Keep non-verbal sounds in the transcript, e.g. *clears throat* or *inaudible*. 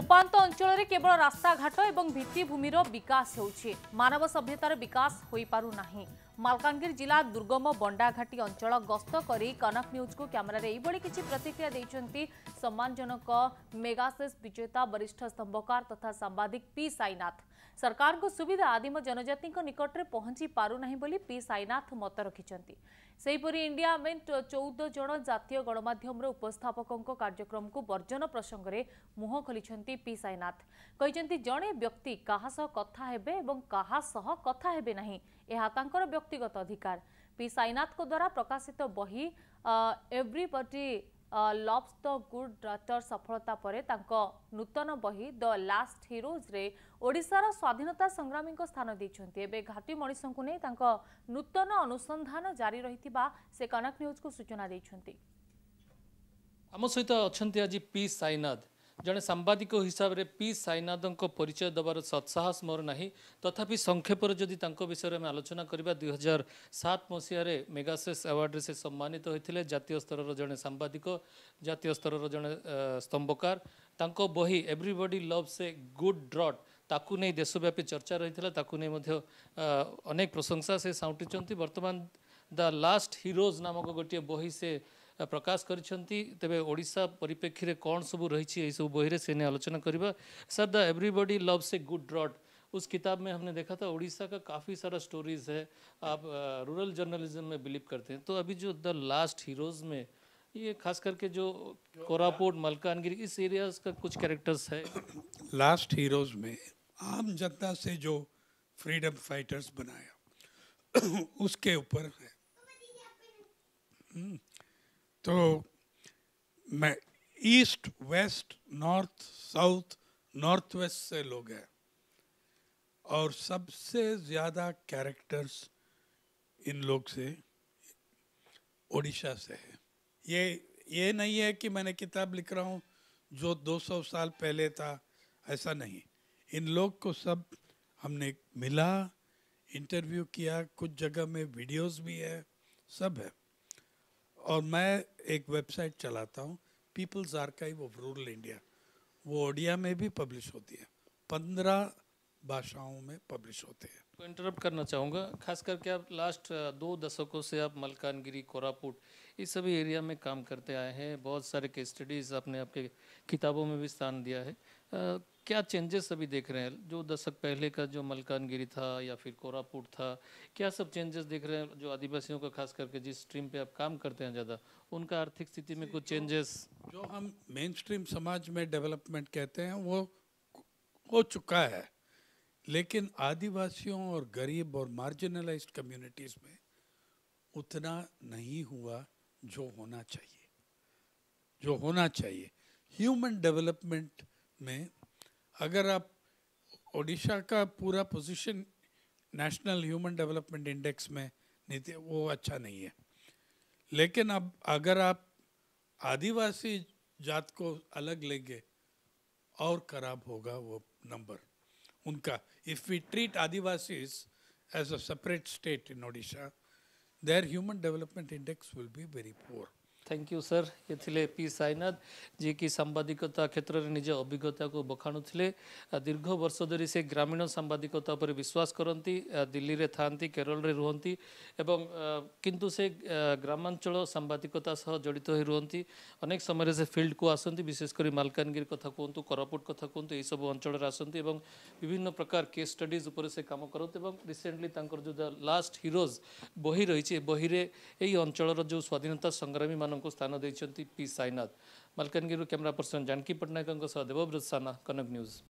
উপান্ত অঞ্চলের কেবল রাস্তাঘাট এবং ভিত্তিভূমি বিকাশ হচ্ছে মানব সভ্যতার বিকাশ হয়ে পু না मलकानगि जिला दुर्गम बंडाघाटी अंचल गस्त कर कनक न्यूज को क्यमेर यह प्रतिक्रिया सम्मानजनक मेगासेस विजेता वरिष्ठ स्तंभकार तथा सांबादिक पी साईनाथ सरकार को सुविधा आदिम जनजाति निकट में पहुंची पारना पी साईनाथ मत रखिंट से इंडिया मेन्ट चौदह जन जय गणमाम उपस्थापकों कार्यक्रम को बर्जन प्रसंग में मुह खोली पी साईनाथ कहते जड़े व्यक्ति कथा कथ कथा व्यक्ति व्यक्तिगत अधिकार पी साईनाथ को द्वारा प्रकाशित बही everybody loves the good daughter सफलता परे तांको नूतन बही द लास्ट हीरोज रे ओडिसा रा स्वाधीनता संग्रामी को स्थान दिछंती एबे घाटी मणि संग नै तांको नूतन अनुसन्धान जारी रहिथिबा से कनक न्यूज को सूचना दैछंती हम सहित अछंती आज पी साईनाथ ଜଣେ ସାମ୍ବାଦିକ ହିସାବରେ ପି ସାଇନାଥଙ୍କ ପରିଚୟ ଦେବାର ସତ୍ସାହସ ମୋର ନାହିଁ ତଥାପି ସଂକ୍ଷେପରେ ଯଦି ତାଙ୍କ ବିଷୟରେ ଆମେ ଆଲୋଚନା କରିବା ଦୁଇ ହଜାର ସାତ ମସିହାରେ ମେଗାସେସ୍ ଆୱାର୍ଡ଼ରେ ସେ ସମ୍ମାନିତ ହୋଇଥିଲେ ଜାତୀୟ ସ୍ତରର ଜଣେ ସାମ୍ବାଦିକ ଜାତୀୟ ସ୍ତରର ଜଣେ ସ୍ତମ୍ଭକାର ତାଙ୍କ ବହି everybody loves a good drought ତାକୁ ନେଇ ଦେଶବ୍ୟାପୀ ଚର୍ଚ୍ଚା ରହିଥିଲା ତାକୁ ନେଇ ମଧ୍ୟ ଅନେକ ପ୍ରଶଂସା ସେ ସାଉଁଟିଛନ୍ତି ବର୍ତ୍ତମାନ ଦ ଲାଷ୍ଟ ହିରୋଜ୍ ନାମକ ଗୋଟିଏ ବହି ସେ प्रकाश କରିଛନ୍ତି ତେବେ ଓଡ଼ିଶା ପରିପ୍ରେକ୍ଷୀରେ କ'ଣ ସବୁ सब ଏହିସବୁ ବହିରେ ସେ ନେଇ आलोचना करवा sir the everybody loves a good drought उस किताब में हमने देखा था उड़ीसा का काफ़ी सारा स्टोरीज़ है आप रूरल जर्नलिज्म में बिलीव करते हैं तो अभी जो द लास्ट हीरोज़ में ये खास करके जो कोरापुट मलकानगिरी इस एरिया का कुछ कैरेक्टर्स है लास्ट हीरोज़ में आम जनता से जो फ्रीडम फाइटर्स बनाया *clears throat* उसके ऊपर है हम्म। तो मैं east west north south north west से लोग हैं और सबसे ज़्यादा कैरेक्टर्स इन लोग से ओडिशा से है ये ये नहीं है कि मैंने किताब लिख रहा हूँ जो 200 साल पहले था ऐसा नहीं इन लोग को सब हमने मिला इंटरव्यू किया कुछ जगह में वीडियोस भी है सब है और मैं एक वेबसाइट चलाता हूँ people's archive of rural India वो ओडिया में भी पब्लिश होती है पंद्रह भाषाओं में पब्लिश होते हैं तो इंटरप्ट करना चाहूँगा खास करके आप लास्ट दो दशकों से आप मलकानगिरी कोरापुट इस सभी एरिया में काम करते आए हैं बहुत सारे केस स्टडीज़ आपने आपके किताबों में भी स्थान दिया है क्या चेंजेस अभी देख रहे हैं जो दशक पहले का जो मलकानगिरी था या फिर कोरापुट था क्या सब चेंजेस देख रहे हैं जो आदिवासियों का खास करके जिस स्ट्रीम पे आप काम करते हैं ज़्यादा उनका आर्थिक स्थिति में कुछ चेंजेस जो हम मेन स्ट्रीम समाज में डेवलपमेंट कहते हैं वो हो चुका है लेकिन आदिवासियों और गरीब और मार्जिनलाइज कम्युनिटीज़ में उतना नहीं हुआ जो होना चाहिए जो होना चाहिए ह्यूमन डेवलपमेंट में अगर आप ओडिशा का पूरा position national human development index में नीति वो अच्छा नहीं है लेकिन अब अगर आप आदिवासी जात को अलग लेंगे और खराब होगा वो नंबर उनका if we treat adivasis as a separate state in Odisha their human development index will be very poor thank you sir એથિલે પી સાઈનાથ જે કે સાંબાદિકતા ક્ષેત્રે નિજ અભિજ્ઞતાકુ બખાણુલે દીર્ઘ વર્ષ ધરી સે ગ્રામીણ સાંબાદિકતા પર વિશ્વાસ કરતી દિલ્હીરે થાંતી કેરળરે રુહંતી એવં કિંતુ સે ગ્રામાંચળ સાંબાદિકતા સહ જડિત હોઈ રુહંતી અનેક સમયરે સે ફિલ્ડકુ આસંતી વિશેષ કરી માલકાનગીરી કથા કુહંતુ કોરાପୁଟ કથા કુહંતુ એસબુ ଅଞ୍ଚଳରେ ଆସନ୍ତି ଏବଂ ବିଭିନ୍ନ ପ୍ରକାର କେସ୍ ଷ୍ଟଡିଜ୍ ଉପରେ ସେ କାମ କରନ୍ତି ଏବଂ ରିସେଣ୍ଟଲି ତାଙ୍କର ଯେଉଁ ଲାଷ୍ଟ ହିରୋଜ୍ ବହି ରହିଛି ଏ ବହିରେ ଏଇ ଅଞ୍ଚଳର ଯେଉଁ ସ୍ୱାଧୀନତା ସଂଗ୍ରାମୀମାନଙ୍କ ପଟ୍ଟନାୟକଙ୍କୁ ସ୍ଥାନ ଦେଇଛନ୍ତି ପି ସାଇନାଥ ମାଲକାନଗିରିରୁ କ୍ୟାମେରା ପର୍ସନ ଜାନକୀ ପଟ୍ଟନାୟକଙ୍କ ସହ ଦେବବ୍ରତ ସାନା କନକ ନ୍ୟୁଜ୍